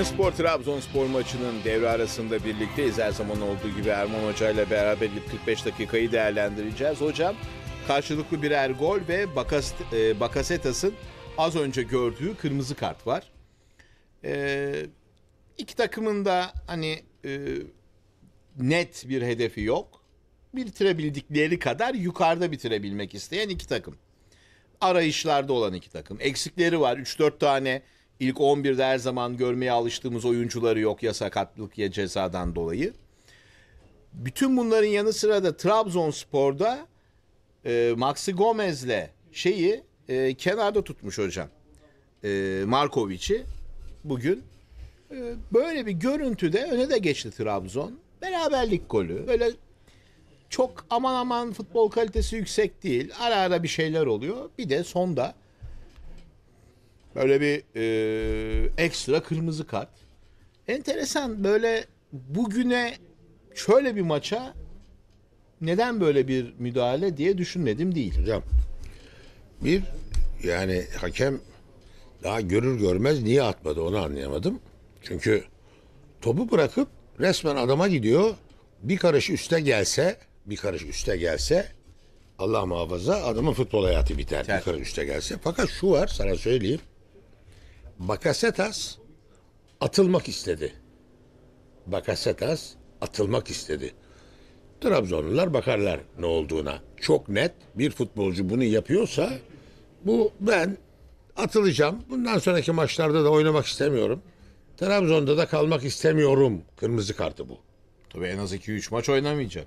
Konyaspor Trabzonspor maçının devre arasında birlikteyiz. Her zaman olduğu gibi Erman Hoca ile beraber 45 dakikayı değerlendireceğiz. Hocam karşılıklı birer gol ve Bakas, e, Bakasetas'ın az önce gördüğü kırmızı kart var. E, iki takımın da hani e, net bir hedefi yok. Bitirebildikleri kadar yukarıda bitirebilmek isteyen iki takım. Arayışlarda olan iki takım. Eksikleri var. 3-4 tane İlk 11'de her zaman görmeye alıştığımız oyuncuları yok ya sakatlık ya cezadan dolayı. Bütün bunların yanı sıra da Trabzonspor'da e, Maxi Gomez'le şeyi e, kenarda tutmuş hocam. E, Markovic'i bugün e, böyle bir görüntüde öne de geçti Trabzon. Beraberlik golü. Böyle çok aman aman futbol kalitesi yüksek değil. Ara ara bir şeyler oluyor. Bir de sonda Böyle bir e, ekstra kırmızı kart. Enteresan böyle bugüne şöyle bir maça neden böyle bir müdahale diye düşünmedim değil. Hocam bir yani hakem daha görür görmez niye atmadı onu anlayamadım. Çünkü topu bırakıp resmen adama gidiyor. Bir karış üste gelse, bir karış üste gelse Allah muhafaza adamın futbol hayatı biter. Evet. Bir karış üste gelse. Fakat şu var sana söyleyeyim. Bakasetas atılmak istedi. Bakasetas atılmak istedi. Trabzonlular bakarlar ne olduğuna. Çok net bir futbolcu bunu yapıyorsa bu ben atılacağım. Bundan sonraki maçlarda da oynamak istemiyorum. Trabzon'da da kalmak istemiyorum. Kırmızı kartı bu. Tabii en az 2-3 maç oynamayacak.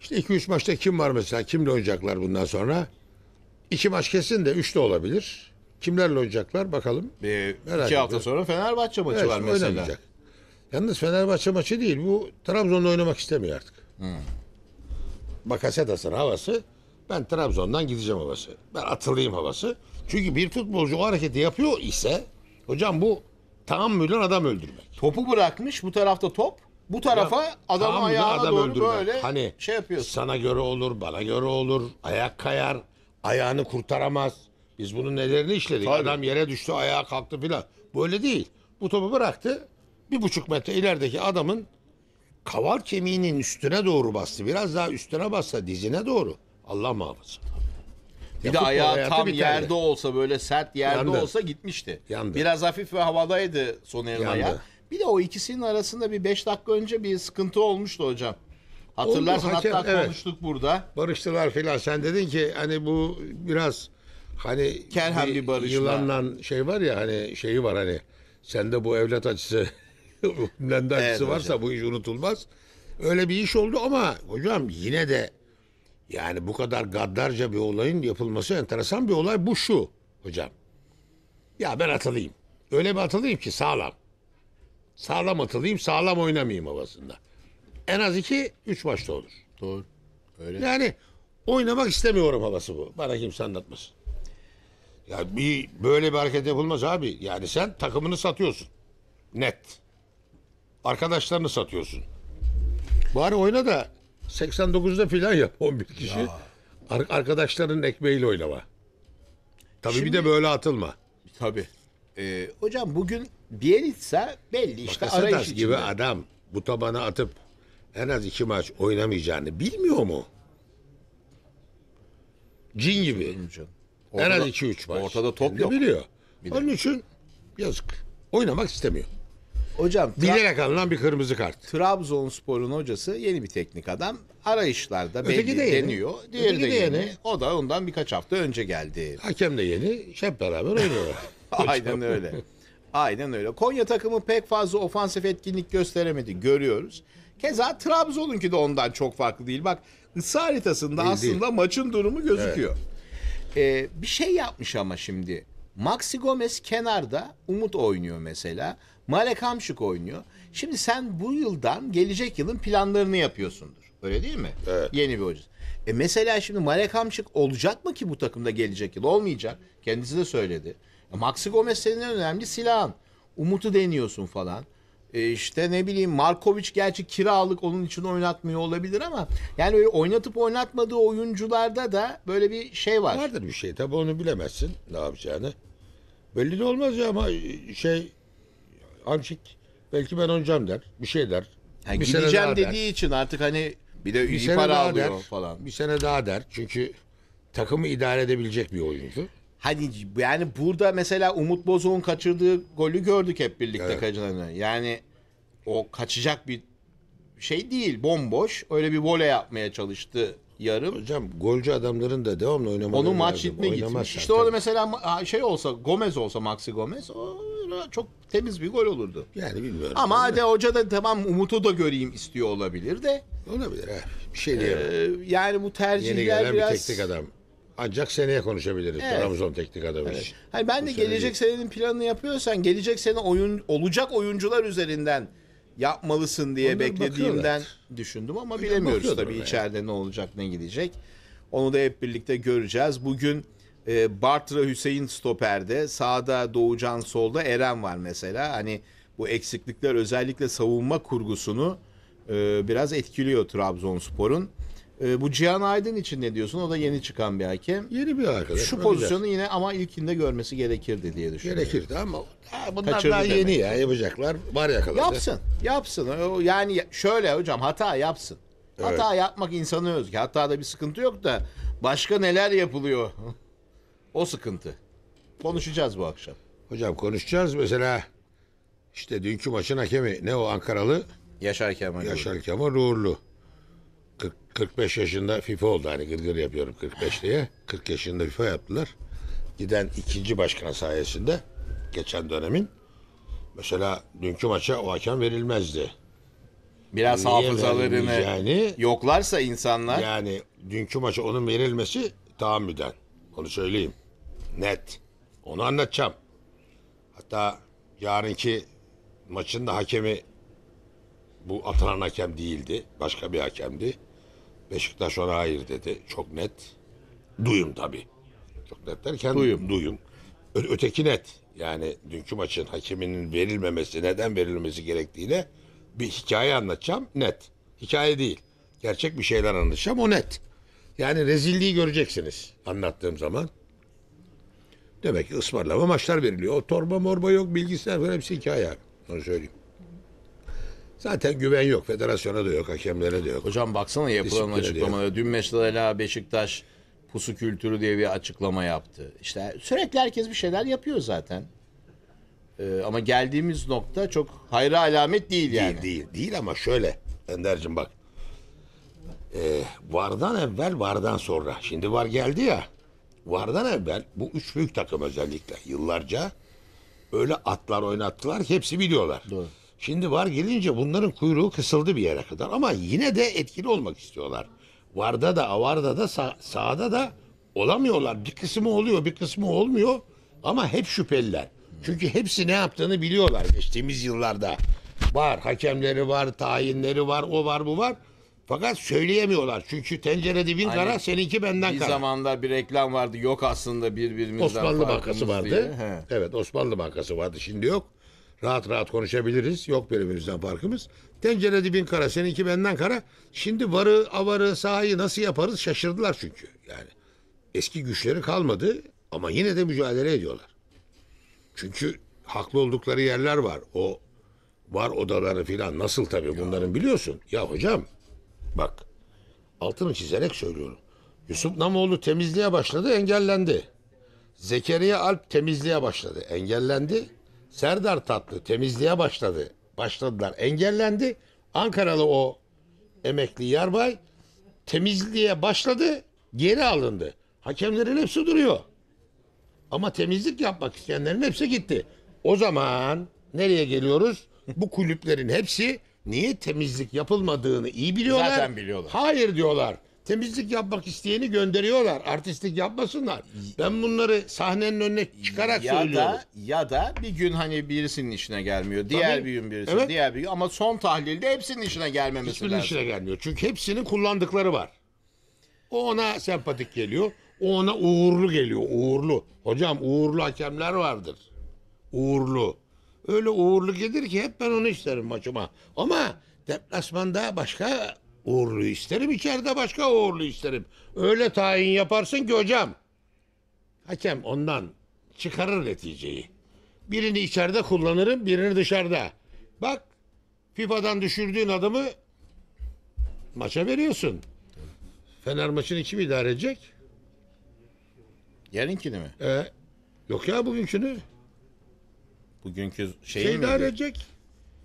İşte 2-3 maçta kim var mesela? Kimle oynayacaklar bundan sonra? 2 maç kesin de 3 de olabilir. Kimlerle oynayacaklar bakalım. Ee, Merak hafta sonra Fenerbahçe maçı evet, var mesela. Oynamayacak. Yalnız Fenerbahçe maçı değil. Bu Trabzon'da oynamak istemiyor artık. Hmm. Bakasetas'ın havası ben Trabzon'dan gideceğim havası. Ben atılıyım havası. Çünkü bir futbolcu o hareketi yapıyor ise hocam bu tam tahammülen adam öldürmek. Topu bırakmış bu tarafta top. Bu tarafa adam adamı ayağına adam doğru öldürmek. böyle hani, şey yapıyorsun. Sana göre olur, bana göre olur. Ayak kayar, ayağını kurtaramaz. Biz bunun nelerini işledik. Tabii. Adam yere düştü, ayağa kalktı filan. Böyle değil. Bu topu bıraktı. Bir buçuk metre ilerideki adamın kaval kemiğinin üstüne doğru bastı. Biraz daha üstüne bassa dizine doğru. Allah muhafaza. Bir de Futbol ayağı tam biterdi. yerde olsa böyle sert yerde Yandı. olsa gitmişti. Yandı. Biraz hafif ve havadaydı son el ayağı. Bir de o ikisinin arasında bir beş dakika önce bir sıkıntı olmuştu hocam. Hatırlarsın Oldu, hakem, hatta evet. burada. Barıştılar filan. Sen dedin ki hani bu biraz Hani Kerhem bir, bir Yılanla şey var ya hani şeyi var hani sende bu evlat açısı bende açısı varsa hocam. bu iş unutulmaz. Öyle bir iş oldu ama hocam yine de yani bu kadar gaddarca bir olayın yapılması enteresan bir olay bu şu hocam. Ya ben atılıyım. Öyle bir atılıyım ki sağlam. Sağlam atılayım, sağlam oynamayayım havasında. En az iki, üç maçta olur. Doğru. Öyle. Yani oynamak istemiyorum havası bu. Bana kimse anlatmasın. Ya bir böyle bir hareket yapılmaz abi. Yani sen takımını satıyorsun. Net. Arkadaşlarını satıyorsun. Bari oyna da 89'da filan yap 11 kişi. Ya. Ar- arkadaşların ekmeğiyle oynama. Tabii Şimdi- bir de böyle atılma. Tabii. Ee, hocam bugün Bielitsa belli işte Kasatas arayış gibi adam bu tabana atıp en az iki maç oynamayacağını bilmiyor mu? Cin gibi. Canım. Ortada, en az 2-3 maç. Ortada top Hem de yok. biliyor. Biliyor. Onun için yazık. Oynamak istemiyor. Hocam Tra- Bilerek alınan bir kırmızı kart. Trabzonspor'un hocası yeni bir teknik adam. Arayışlarda belli Öteki de yeni. deniyor. Diğeri de de yeni. O da ondan birkaç hafta önce geldi. Hakem de yeni. Hep beraber oynuyorlar. Aynen öyle. Aynen öyle. Konya takımı pek fazla ofansif etkinlik gösteremedi görüyoruz. Keza Trabzon'unki de ondan çok farklı değil. Bak ısı haritasında Değil, aslında maçın durumu gözüküyor. Ee, bir şey yapmış ama şimdi. Maxi Gomez kenarda Umut oynuyor mesela. Malek Hamşik oynuyor. Şimdi sen bu yıldan gelecek yılın planlarını yapıyorsundur. Öyle değil mi? Evet. Yeni bir hoca. E mesela şimdi Malek Hamşik olacak mı ki bu takımda gelecek yıl? Olmayacak. Kendisi de söyledi. E Maxi Gomez senin en önemli silahın. Umut'u deniyorsun falan. E işte ne bileyim Markovic gerçi kiralık onun için oynatmıyor olabilir ama yani öyle oynatıp oynatmadığı oyuncularda da böyle bir şey var. Vardır bir şey tabii onu bilemezsin ne yapacağını. Belli de olmaz ya ama e, şey Hamşik belki ben oynayacağım der. Bir şey der. Yani bir gideceğim dediği der. için artık hani bir de bir iyi para alıyor der, falan. Bir sene daha der. Çünkü takımı idare edebilecek bir oyuncu. Hani yani burada mesela Umut Bozok'un kaçırdığı golü gördük hep birlikte evet. kaçıranı. Yani o kaçacak bir şey değil. Bomboş. Öyle bir vole yapmaya çalıştı yarım. Hocam golcü adamların da devamlı oynamaları Onun maç ritmi gitmiş. İşte orada mesela şey olsa Gomez olsa Maxi Gomez o çok temiz bir gol olurdu. Yani bilmiyorum. Ama hadi hoca da tamam Umut'u da göreyim istiyor olabilir de. Olabilir ha. Bir şey diyemem. Ee, yani bu tercihler Yeni gelen biraz... bir teknik adam. Ancak seneye konuşabiliriz. Evet. Trabzon teknik adamı. Evet. Hani ben bu de gelecek sene... senenin planını yapıyorsan gelecek sene oyun olacak oyuncular üzerinden yapmalısın diye Onlar beklediğimden düşündüm ama Öyle bilemiyoruz tabii yani. içeride ne olacak ne gidecek. Onu da hep birlikte göreceğiz. Bugün e, Bartra Hüseyin stoperde, sağda Doğucan, solda Eren var mesela. Hani bu eksiklikler özellikle savunma kurgusunu e, biraz etkiliyor Trabzonspor'un. E, bu Cihan Aydın için ne diyorsun? O da yeni çıkan bir hakem. Yeni bir arkadaş. Şu Öyle. pozisyonu yine ama ilkinde görmesi gerekirdi diye düşünüyorum. Gerekirdi ama ha, bunlar Kaçırdı daha yeni demek. ya yapacaklar. Var ya Yapsın. Yapsın. O, Yani şöyle hocam hata yapsın. Hata yapmak insanı özgü. da bir sıkıntı yok da başka neler yapılıyor? o sıkıntı. Konuşacağız bu akşam. Hocam konuşacağız mesela işte dünkü maçın hakemi ne o Ankaralı Yaşar Kemal. Yaşar Kemal Uğurlu. 45 yaşında FIFA oldu hani gırgır yapıyorum 45 diye. 40 yaşında FIFA yaptılar. Giden ikinci başkan sayesinde geçen dönemin mesela dünkü maça o hakem verilmezdi. Biraz Niye hafızalarını yani, yoklarsa insanlar. Yani dünkü maça onun verilmesi tahammüden. Onu söyleyeyim. Net. Onu anlatacağım. Hatta yarınki maçın da hakemi bu atanan hakem değildi. Başka bir hakemdi. Beşiktaş ona hayır dedi. Çok net. Duyum tabii. Çok net derken duyum. duyum. Ö- öteki net. Yani dünkü maçın hakeminin verilmemesi, neden verilmesi gerektiğine bir hikaye anlatacağım. Net. Hikaye değil. Gerçek bir şeyler anlatacağım. O net. Yani rezilliği göreceksiniz anlattığım zaman. Demek ki ısmarlama maçlar veriliyor. O torba morba yok, bilgisayar falan hepsi hikaye Onu söyleyeyim. Zaten güven yok. Federasyona da yok, hakemlere de yok. Hocam baksana yapılan Disipline Dün mesela Beşiktaş pusu kültürü diye bir açıklama yaptı. İşte sürekli herkes bir şeyler yapıyor zaten. Ee, ama geldiğimiz nokta çok hayra alamet değil yani. Değil, değil, değil ama şöyle Ender'cim bak. Ee, vardan evvel, vardan sonra. Şimdi var geldi ya. Vardan evvel bu üç büyük takım özellikle yıllarca öyle atlar oynattılar hepsi biliyorlar. Doğru. Şimdi var gelince bunların kuyruğu kısıldı bir yere kadar ama yine de etkili olmak istiyorlar. Varda da, avarda da, sağ, sağda da olamıyorlar. Bir kısmı oluyor, bir kısmı olmuyor ama hep şüpheliler. Çünkü hepsi ne yaptığını biliyorlar geçtiğimiz yıllarda. Var, hakemleri var, tayinleri var, o var, bu var. Fakat söyleyemiyorlar. Çünkü tencerede bin Aynen. kara, seninki benden bir kara. Bir zamanlar bir reklam vardı. Yok aslında birbirimizden Osmanlı Bankası vardı. Evet, Osmanlı Bankası vardı. Şimdi yok. Rahat rahat konuşabiliriz. Yok birbirimizden farkımız. Tencere dibin kara, seninki benden kara. Şimdi varı, avarı, sahayı nasıl yaparız şaşırdılar çünkü. Yani eski güçleri kalmadı ama yine de mücadele ediyorlar. Çünkü haklı oldukları yerler var. O var odaları filan nasıl tabii bunların biliyorsun. Ya hocam bak altını çizerek söylüyorum. Yusuf Namoğlu temizliğe başladı engellendi. Zekeriya Alp temizliğe başladı engellendi. Serdar Tatlı temizliğe başladı. Başladılar. Engellendi. Ankaralı o emekli yarbay temizliğe başladı. Geri alındı. Hakemlerin hepsi duruyor. Ama temizlik yapmak isteyenlerin hepsi gitti. O zaman nereye geliyoruz? Bu kulüplerin hepsi niye temizlik yapılmadığını iyi biliyorlar. Zaten biliyorlar. Hayır diyorlar temizlik yapmak isteyeni gönderiyorlar. Artistlik yapmasınlar. Ben bunları sahnenin önüne çıkarak ya söylüyorum. Da, ya da bir gün hani birisinin işine gelmiyor. Diğer Tabii. bir gün birisi, evet. diğer bir gün. Ama son tahlilde hepsinin işine gelmemesi Hiçbirinin lazım. Hiçbirinin işine gelmiyor. Çünkü hepsinin kullandıkları var. O ona sempatik geliyor. O ona uğurlu geliyor. Uğurlu. Hocam uğurlu hakemler vardır. Uğurlu. Öyle uğurlu gelir ki hep ben onu isterim maçıma. Ama deplasmanda başka Uğurlu isterim içeride başka uğurlu isterim. Öyle tayin yaparsın ki hocam. Hakem ondan çıkarır neticeyi. Birini içeride kullanırım birini dışarıda. Bak FIFA'dan düşürdüğün adamı maça veriyorsun. Fener maçını kim idare edecek? Yarınkini mi? Ee, yok ya bugünkünü. Bugünkü şey, şey idare edecek.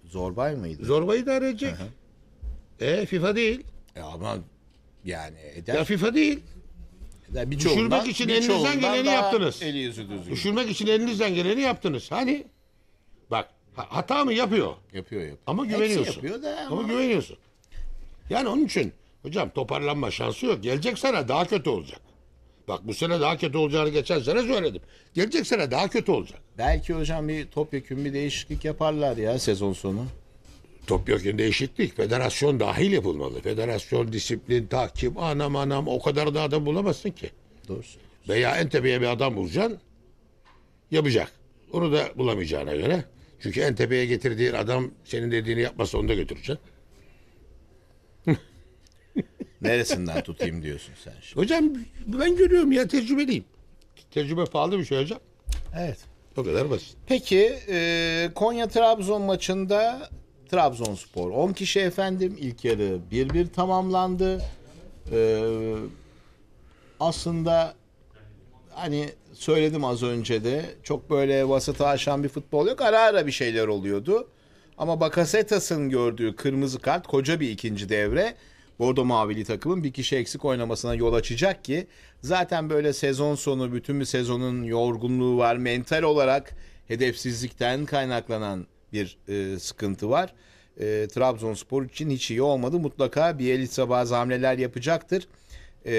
Zorbay mıydı? Zorba idare edecek. Hı hı. E FIFA değil. E ama yani eder. Ya FIFA değil. eder. Düşürmek için elinizden geleni yaptınız. Düşürmek için elinizden geleni yaptınız. Hani bak hata mı yapıyor Yapıyor yapıyor. ama Hepsi güveniyorsun. yapıyor da ama. Ama güveniyorsun. Yani onun için hocam toparlanma şansı yok. Gelecek sene daha kötü olacak. Bak bu sene daha kötü olacağını geçen sene söyledim. Gelecek sene daha kötü olacak. Belki hocam bir topyekun bir değişiklik yaparlar ya sezon sonu. Topyekün'de değişiklik, Federasyon dahil yapılmalı. Federasyon, disiplin, takip, anam anam o kadar da adam bulamazsın ki. Doğru Veya en tepeye bir adam bulacaksın. Yapacak. Onu da bulamayacağına göre. Çünkü en tepeye getirdiğin adam senin dediğini yapmasa onu da götüreceksin. Neresinden tutayım diyorsun sen şimdi? Hocam ben görüyorum ya tecrübeliyim. Tecrübe pahalı bir şey hocam. Evet. O kadar basit. Peki e, Konya Trabzon maçında Trabzonspor 10 kişi efendim. İlk yarı 1-1 tamamlandı. Ee, aslında hani söyledim az önce de çok böyle vasata aşan bir futbol yok. Ara ara bir şeyler oluyordu. Ama Bakasetas'ın gördüğü kırmızı kart koca bir ikinci devre. Bordo Mavili takımın bir kişi eksik oynamasına yol açacak ki zaten böyle sezon sonu bütün bir sezonun yorgunluğu var. Mental olarak hedefsizlikten kaynaklanan bir e, sıkıntı var. E, Trabzonspor için hiç iyi olmadı. Mutlaka Bielitsa bazı hamleler yapacaktır. E,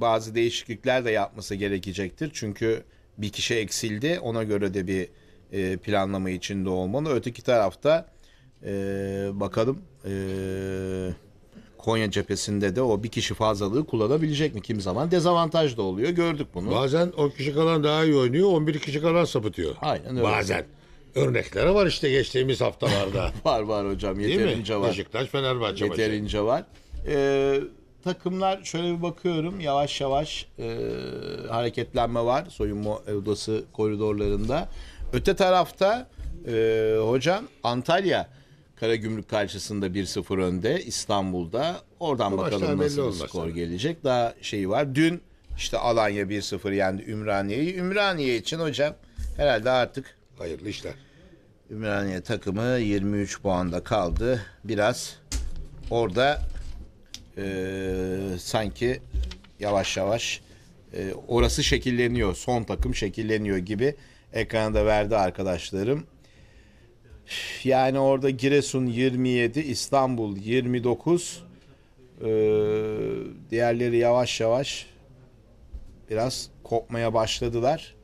bazı değişiklikler de yapması gerekecektir. Çünkü bir kişi eksildi. Ona göre de bir e, planlama içinde olmalı. Öteki tarafta e, bakalım e, Konya cephesinde de o bir kişi fazlalığı kullanabilecek mi? Kim zaman dezavantaj da oluyor. Gördük bunu. Bazen 10 kişi kalan daha iyi oynuyor. 11 kişi kalan sapıtıyor. Aynen öyle. Bazen örnekleri var işte geçtiğimiz haftalarda. var var hocam yeterince var. Beşiktaş, Fenerbahçe maçı. Yeterince var. Ee, takımlar şöyle bir bakıyorum yavaş yavaş e, hareketlenme var soyunma odası koridorlarında. Öte tarafta e, hocam Antalya Karagümrük karşısında 1-0 önde İstanbul'da. Oradan Bu bakalım nasıl bir skor tabii. gelecek. Daha şeyi var. Dün işte Alanya 1-0 yendi Ümraniye'yi. Ümraniye için hocam herhalde artık Hayırlı işler. Ümraniye takımı 23 puanda kaldı. Biraz orada e, sanki yavaş yavaş e, orası şekilleniyor. Son takım şekilleniyor gibi ekranda verdi arkadaşlarım. Yani orada Giresun 27, İstanbul 29. Ee, diğerleri yavaş yavaş biraz kopmaya başladılar.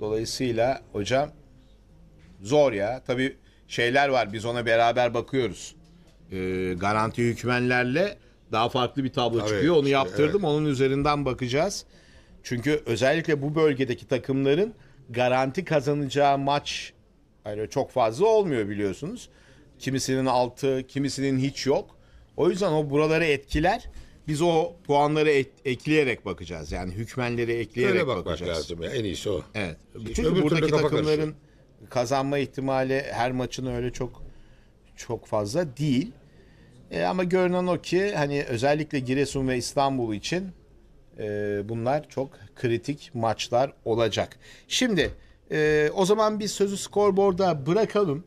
Dolayısıyla hocam Zor ya. Tabii şeyler var. Biz ona beraber bakıyoruz. Ee, garanti hükmenlerle daha farklı bir tablo Tabii, çıkıyor. Onu işte, yaptırdım. Evet. Onun üzerinden bakacağız. Çünkü özellikle bu bölgedeki takımların garanti kazanacağı maç yani çok fazla olmuyor biliyorsunuz. Kimisinin altı, kimisinin hiç yok. O yüzden o buraları etkiler. Biz o puanları ek, ekleyerek bakacağız. Yani hükmenleri ekleyerek Öyle bakmak bakacağız. lazım ya. En iyisi o. Evet. Çünkü Öbür buradaki takımların karışıyor kazanma ihtimali her maçın öyle çok çok fazla değil. E, ama görünen o ki hani özellikle Giresun ve İstanbul için e, bunlar çok kritik maçlar olacak. Şimdi e, o zaman biz sözü skorboarda bırakalım.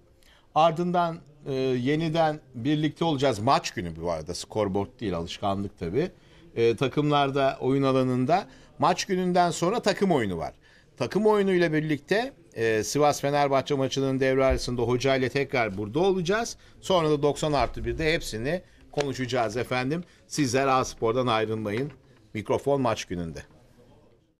Ardından e, yeniden birlikte olacağız. Maç günü bu arada skorboard değil alışkanlık tabii. E, takımlarda oyun alanında maç gününden sonra takım oyunu var. Takım oyunu ile birlikte e, Sivas Fenerbahçe maçının devre arasında hoca ile tekrar burada olacağız. Sonra da 90 artı bir de hepsini konuşacağız efendim. Sizler A Spor'dan ayrılmayın. Mikrofon maç gününde.